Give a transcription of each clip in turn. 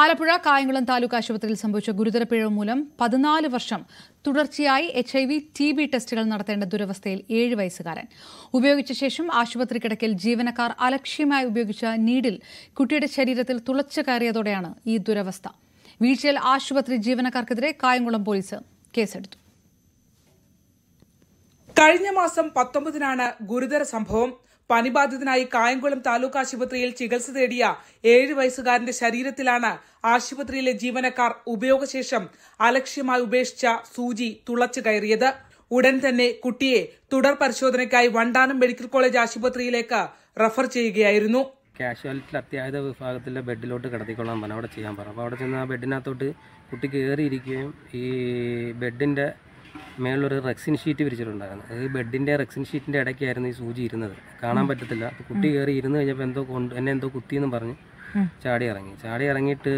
ആലപ്പുഴ കായംകുളം താലൂക്ക് ആശുപത്രിയിൽ സംഭവിച്ച ഗുരുതര പിഴവ് മൂലം പതിനാല് വർഷം തുടർച്ചയായി H I V T B ടെസ്റ്റുകൾ നടത്തേണ്ട ദുരവസ്ഥയിൽ ഏഴ് വയസ്സുകാരൻ ഉപയോഗിച്ച ശേഷം ആശുപത്രി കിടക്കിൽ ജീവനക്കാർ അലക്ഷ്യമായി ഉപയോഗിച്ച നീഡിൽ കുട്ടിയുടെ ശരീരത്തിൽ തുളച്ചു കയറിയതോടെയാണ് ഈ ദുരവസ്ഥ വീഴ്ചയിൽ ആശുപത്രി ജീവനക്കാർക്കെതിരെ കായംകുളം പോലീസ് കേസെടുത്തു കഴിഞ്ഞ മാസം പത്തൊമ്പതിനാണ് ഗുരുതര സംഭവം പനിബാധിതനായി കായംകുളം താലൂക്ക് ആശുപത്രിയിൽ ചികിത്സ തേടിയ ഏഴ് വയസ്സുകാരന്റെ ശരീരത്തിലാണ് ആശുപത്രിയിലെ ജീവനക്കാർ ഉപയോഗശേഷം അലക്ഷ്യമായി ഉപേക്ഷിച്ച സൂചി തുളച്ചു കയറിയത് ഉടൻ തന്നെ കുട്ടിയെ തുടർ പരിശോധനയ്ക്കായി വണ്ടാനം മെഡിക്കൽ കോളേജ് ആശുപത്രിയിലേക്ക് റഫർ ചെയ്യുകയായിരുന്നു കാഷ്വാലിറ്റിയിൽ അത്യാഹിത വിഭാഗത്തിലെ ബെഡിലോട്ട് കിടത്തിക്കൊള്ളാൻ പറഞ്ഞു അവിടെ ചെയ്യാൻ പറഞ്ഞു അപ്പോൾ അവിടെ ചെന്ന് ആ ബെഡിനകത്തോട്ട് കുട്ടി കയറിയിരിക്കുകയും ഈ ബെഡിൻ്റെ മേളിലൊരു റെക്സിൻ ഷീറ്റ് വിരിച്ചിട്ടുണ്ടായിരുന്നു അത് ബെഡിൻ്റെ റെക്സിൻ ഷീറ്റിൻ്റെ ഇടയ്ക്കായിരുന്നു ഈ സൂചി ഇരുന്നത് കാണാൻ പറ്റത്തില്ല കുട്ടി കയറി ഇരുന്ന് കഴിഞ്ഞപ്പോൾ എന്തോ കൊണ്ട് എന്നെ എന്തോ കുത്തിയെന്നും പറഞ്ഞ് ചാടി ഇറങ്ങി ചാടി ഇറങ്ങിയിട്ട്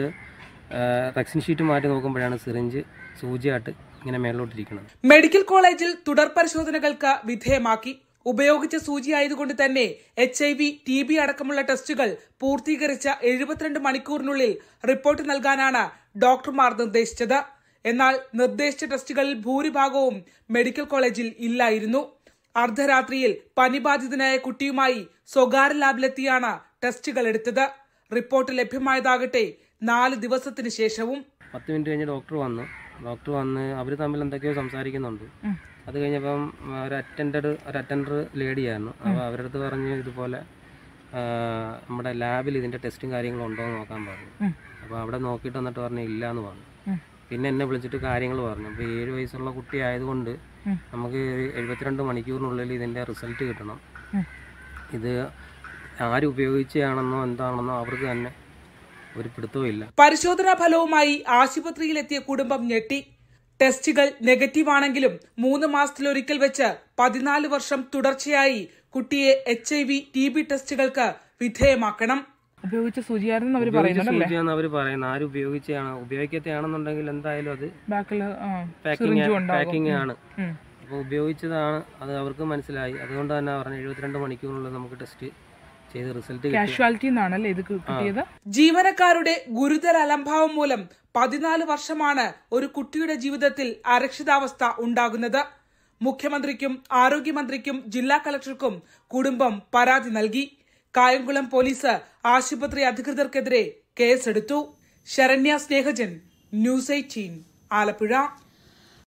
റെക്സിൻ ഷീറ്റ് മാറ്റി നോക്കുമ്പോഴാണ് സിറിഞ്ച് സൂചിയായിട്ട് ഇങ്ങനെ മേളിലോട്ടിരിക്കുന്നത് മെഡിക്കൽ കോളേജിൽ തുടർ പരിശോധനകൾക്ക് വിധേയമാക്കി ഉപയോഗിച്ച സൂചി ആയതുകൊണ്ട് തന്നെ H I V T B അടക്കമുള്ള ടെസ്റ്റുകൾ പൂർത്തീകരിച്ച എഴുപത്തിരണ്ട് മണിക്കൂറിനുള്ളിൽ റിപ്പോർട്ട് നൽകാനാണ് ഡോക്ടർമാർ നിർദ്ദേശിച്ചത് എന്നാൽ നിർദ്ദേശിച്ച ടെസ്റ്റുകളിൽ ഭൂരിഭാഗവും മെഡിക്കൽ കോളേജിൽ ഇല്ലായിരുന്നു അർദ്ധരാത്രിയിൽ പനിബാധിതനായ കുട്ടിയുമായി സ്വകാര്യ ലാബിലെത്തിയാണ് ടെസ്റ്റുകൾ എടുത്തത് റിപ്പോർട്ട് ലഭ്യമായതാകട്ടെ നാല് ദിവസത്തിന് ശേഷവും പത്ത് മിനിറ്റ് കഴിഞ്ഞ് ഡോക്ടർ വന്നു ഡോക്ടർ വന്ന് അവർ തമ്മിൽ എന്തൊക്കെയോ സംസാരിക്കുന്നുണ്ട് അത് കഴിഞ്ഞപ്പം ഒരു അറ്റൻഡർ ഒരു അറ്റൻഡർ ലേഡിയായിരുന്നു അപ്പോൾ അവരുടെ അടുത്ത് പറഞ്ഞു ഇതുപോലെ നമ്മുടെ ലാബിൽ ഇതിൻ്റെ ടെസ്റ്റും കാര്യങ്ങളും ഉണ്ടോ എന്ന് നോക്കാൻ പറഞ്ഞു അപ്പോൾ അവിടെ നോക്കിയിട്ട് വന്നിട്ട് പറഞ്ഞു ഇല്ല എന്ന് പറഞ്ഞു പിന്നെ എന്നെ വിളിച്ചിട്ട് കാര്യങ്ങൾ പറഞ്ഞു അപ്പോൾ ഏഴ് വയസ്സുള്ള കുട്ടി ആയതുകൊണ്ട് നമുക്ക് എഴുപത്തിരണ്ട് മണിക്കൂറിനുള്ളിൽ ഇതിൻ്റെ റിസൾട്ട് കിട്ടണം ഇത് ആര് എന്താണെന്നോ അവർക്ക് തന്നെ ഒരു പിടുത്തവും പരിശോധനാ ഫലവുമായി ആശുപത്രിയിലെത്തിയ കുടുംബം ഞെട്ടി ടെസ്റ്റുകൾ നെഗറ്റീവ് ആണെങ്കിലും മൂന്ന് മാസത്തിലൊരിക്കൽ വെച്ച് പതിനാല് വർഷം തുടർച്ചയായി കുട്ടിയെ H I V T B ടെസ്റ്റുകൾക്ക് വിധേയമാക്കണം ഉപയോഗിച്ച സൂചിയായിരുന്നു അവർ പറയുന്നത് അവർ പറയുന്നത് ആര് ഉപയോഗിച്ചാണ് ഉപയോഗിക്കത്തെയാണെന്നുണ്ടെങ്കിൽ എന്തായാലും അത് പാക്കിംഗ് ആണ് അപ്പോൾ ഉപയോഗിച്ചതാണ് അത് അവർക്ക് മനസ്സിലായി അതുകൊണ്ട് തന്നെ പറഞ്ഞു എഴുപത്തിരണ്ട് മണിക്കൂറിനുള്ള നമുക്ക് ടെസ്റ്റ് ചെയ്ത് റിസൾട്ട് കാഷ്വാലിറ്റി നിന്നാണല്ലേ ഇത് കിട്ടിയത് ജീവനക്കാരുടെ ഗുരുതര അലംഭാവം മൂലം പതിനാല് വർഷമാണ് ഒരു കുട്ടിയുടെ ജീവിതത്തിൽ അരക്ഷിതാവസ്ഥ ഉണ്ടാകുന്നത് മുഖ്യമന്ത്രിക്കും ആരോഗ്യമന്ത്രിക്കും ജില്ലാ കളക്ടർക്കും കുടുംബം പരാതി നൽകി കായംകുളം പോലീസ് ആശുപത്രി അധികൃതർക്കെതിരെ കേസെടുത്തു ശരണ്യ സ്നേഹജൻ ന്യൂസ് എയ്റ്റീൻ ആലപ്പുഴ